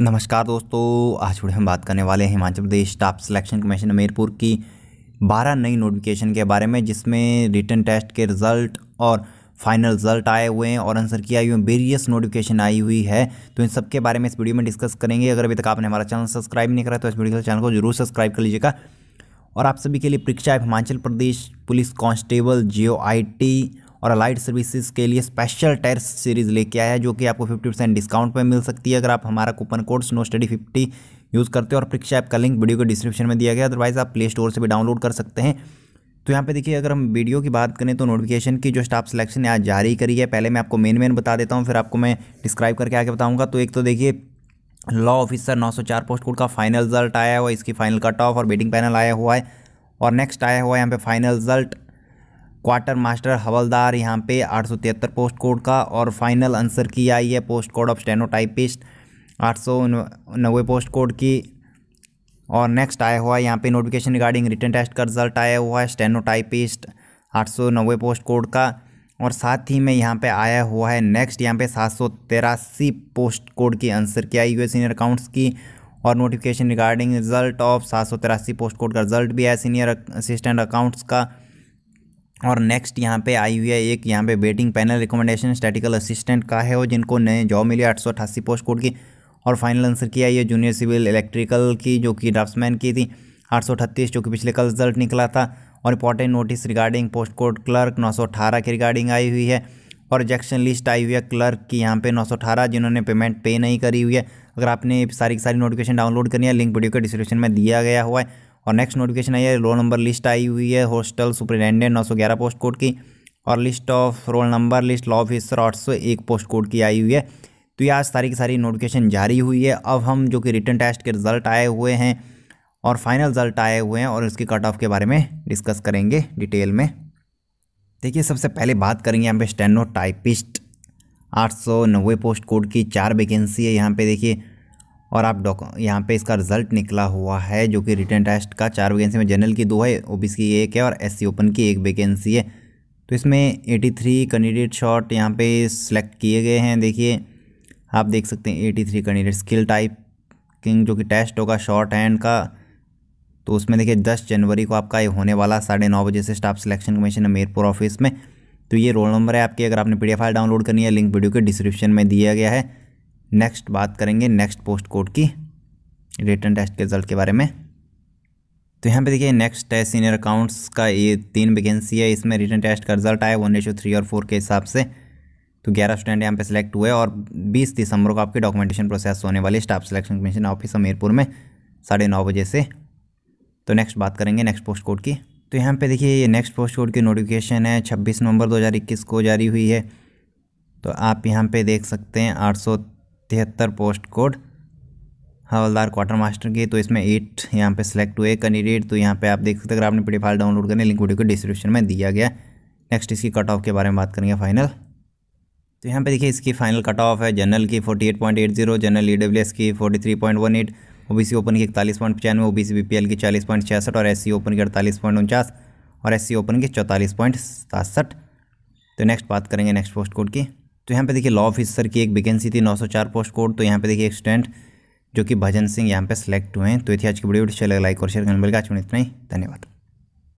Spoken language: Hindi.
नमस्कार दोस्तों आज वीडियो हम बात करने वाले हैं Himachal Pradesh staff selection commission Hamirpur की 12 नई नोटिफिकेशन के बारे में जिसमें रिटर्न टेस्ट के रिज़ल्ट और फाइनल रिजल्ट आए हुए हैं और आंसर की आई हुई वेरियस नोटिफिकेशन आई हुई है तो इन सब के बारे में इस वीडियो में डिस्कस करेंगे अगर अभी तक आपने हमारा चैनल सब्सक्राइब नहीं करा तो इस वीडियो चैनल को जरूर सब्सक्राइब कर लीजिएगा और आप सभी के लिए परीक्षा हिमाचल प्रदेश पुलिस कांस्टेबल जी और अलाइड सर्विसेज के लिए स्पेशल टेस्ट सीरीज़ लेके आया है जो कि आपको फिफ्टी परसेंट डिस्काउंट पर मिल सकती है अगर आप हमारा coupon code snow study fifty use करते हो और परीक्षा ऐप का लिंक वीडियो के डिस्क्रिप्शन में दिया गया अदरवाइज़ आप प्ले स्टोर से भी डाउनलोड कर सकते हैं तो यहाँ पे देखिए अगर हम वीडियो की बात करें तो नोटिफिकेशन की जो स्टाफ सिलेक्शन आज जारी करी है पहले मैं आपको मेन मेन बता देता हूँ फिर आपको मैं डिस्क्राइब करके आगे बताऊँगा तो एक तो देखिए लॉ ऑफिसर 904 पोस्ट कोड का फाइनल रिजल्ट आया हुआ इसकी फाइनल कट ऑफ और बेटिंग पैनल आया हुआ है और नेक्स्ट आया हुआ है यहाँ पे final result quarter master havildar यहाँ पे आठ पोस्ट कोड का और फाइनल आंसर की आई है पोस्ट कोड ऑफ स्टेनोटाइपिस्ट आठ सौ नब्बे पोस्ट कोड की और नेक्स्ट आया हुआ है यहाँ पे नोटिफिकेशन रिगार्डिंग रिटर्न टेस्ट का रिजल्ट आया हुआ है स्टेनोटाइपिस्ट आठ सौ नब्बे पोस्ट कोड का और साथ ही में यहाँ पे आया हुआ है नेक्स्ट यहाँ पे सात सौ पोस्ट कोड की आंसर की आई हुई है सीनियर अकाउंट्स की और नोटिफिकेशन रिगार्डिंग रिजल्ट ऑफ सात सौ पोस्ट कोड का रिजल्ट भी आया सीनियर असिस्टेंट अकाउंट्स का और नेक्स्ट यहाँ पे आई हुई है एक यहाँ पे waiting panel recommendation statistical assistant का है और जिनको नए जॉब मिली आठ सौ अट्ठासी पोस्ट कोड की और फाइनल आंसर किया ये जूनियर सिविल इलेक्ट्रिकल की जो कि ड्राफ्टमैन की थी आठ सौ अठतीस जो कि पिछले कल रिजल्ट निकला था और important notice regarding post code clerk नौ सौ अठारह की रिगार्डिंग आई हुई है और रिजेक्शन लिस्ट आई हुई है क्लर्क की यहाँ पे 918 जिन्होंने पेमेंट पे नहीं करी हुई है अगर आपने सारी सारी नोटिफिकेशन डाउनलोड करनी है लिंक वीडियो के डिस्क्रिप्शन में दिया गया हुआ है और नेक्स्ट नोटिफिकेशन आई है रोल नंबर लिस्ट आई हुई है हॉस्टल सुप्रिटेंडेंट नौ सौ ग्यारह पोस्ट कोड की और list of roll number list law officer आठ सौ एक पोस्ट कोड की आई हुई है तो ये आज सारी की सारी नोटिफिकेशन जारी हुई है अब हम जो कि रिटर्न टेस्ट के रिजल्ट आए हुए हैं और फाइनल रिजल्ट आए हुए हैं और उसके कट ऑफ के बारे में डिस्कस करेंगे डिटेल में देखिए सबसे पहले बात करेंगे यहाँ पे स्टेनो टाइपिस्ट आठ सौ नब्बे पोस्ट कोड की चार वैकेंसी है यहाँ पे देखिए और आप डॉक यहाँ पे इसका रिजल्ट निकला हुआ है जो कि रिटर्न टेस्ट का चार वैकेंसी में जनरल की दो है ओबीसी की एक है और एससी ओपन की एक वैकेंसी है तो इसमें 83 कैंडिडेट शॉट यहाँ पे सिलेक्ट किए गए हैं देखिए आप देख सकते हैं 83 कैंडिडेट स्किल टाइप किंग जो कि टेस्ट होगा शॉर्ट हैंड का तो उसमें देखिए दस जनवरी को आपका ये होने वाला साढ़े नौ बजे से स्टाफ सिलेक्शन कमीशन मेरपुर ऑफिस में तो ये रोल नंबर है आपकी अगर आपने पी फाइल डाउनलोड करनी है लिंक वीडियो के डिस्क्रिप्शन में दिया गया है नेक्स्ट बात करेंगे नेक्स्ट पोस्ट कोड की रिटर्न टेस्ट के रिजल्ट के बारे में तो यहाँ पे देखिए नेक्स्ट है सीनियर अकाउंट्स का ये तीन वैकेंसी है इसमें रिटर्न टेस्ट का रिजल्ट आया वन रेशो थ्री और फोर के हिसाब से तो ग्यारह स्टूडेंट यहाँ पे सिलेक्ट हुए और बीस दिसंबर को आपकी डॉक्यूमेंटेशन प्रोसेस होने वाली staff selection commission office Hamirpur में साढ़े नौ बजे से तो नेक्स्ट बात करेंगे नेक्स्ट पोस्ट कोड की तो यहाँ पे देखिए ये नेक्स्ट पोस्ट कोड की नोटिफिकेशन है छब्बीस नवंबर 2021 को जारी हुई है तो आप यहाँ पे देख सकते हैं आठ तिहत्तर post code havildar quarter master की तो इसमें एट यहाँ पे सेलेक्ट हुए कैंडिडेट तो यहाँ पे आप देख सकते अगर आपने पी फाइल डाउनलोड करने लिंक वीडियो को डिस्क्रिप्शन में दिया गया नेक्स्ट इसकी कट ऑफ के बारे में बात करेंगे फाइनल तो यहाँ पे देखिए इसकी फाइनल कट ऑफ है जनरल की 48.80 जनरल ई की 43.18 ओबीसी ओपन की इकतालीस पॉइंट पचानवे पी एल की चालीस पॉइंट छियासठ और सी ओपन e की अड़तालीस पॉइंट उनचास और सी ओपन e की चौतालीस पॉइंट सतासठ तो नेक्स्ट बात करेंगे नेक्स्ट पोस्ट कोड की तो यहाँ पे देखिए लॉ ऑफिसर की एक वैकेंसी थी 904 पोस्ट कोड तो यहाँ पे देखिए एक्सटेंट जो कि भजन सिंह यहाँ पे सेलेक्ट हुए हैं तो ये थी आज की वीडियो चले लाइक और शेयर करने मिल आज आज इतना ही धन्यवाद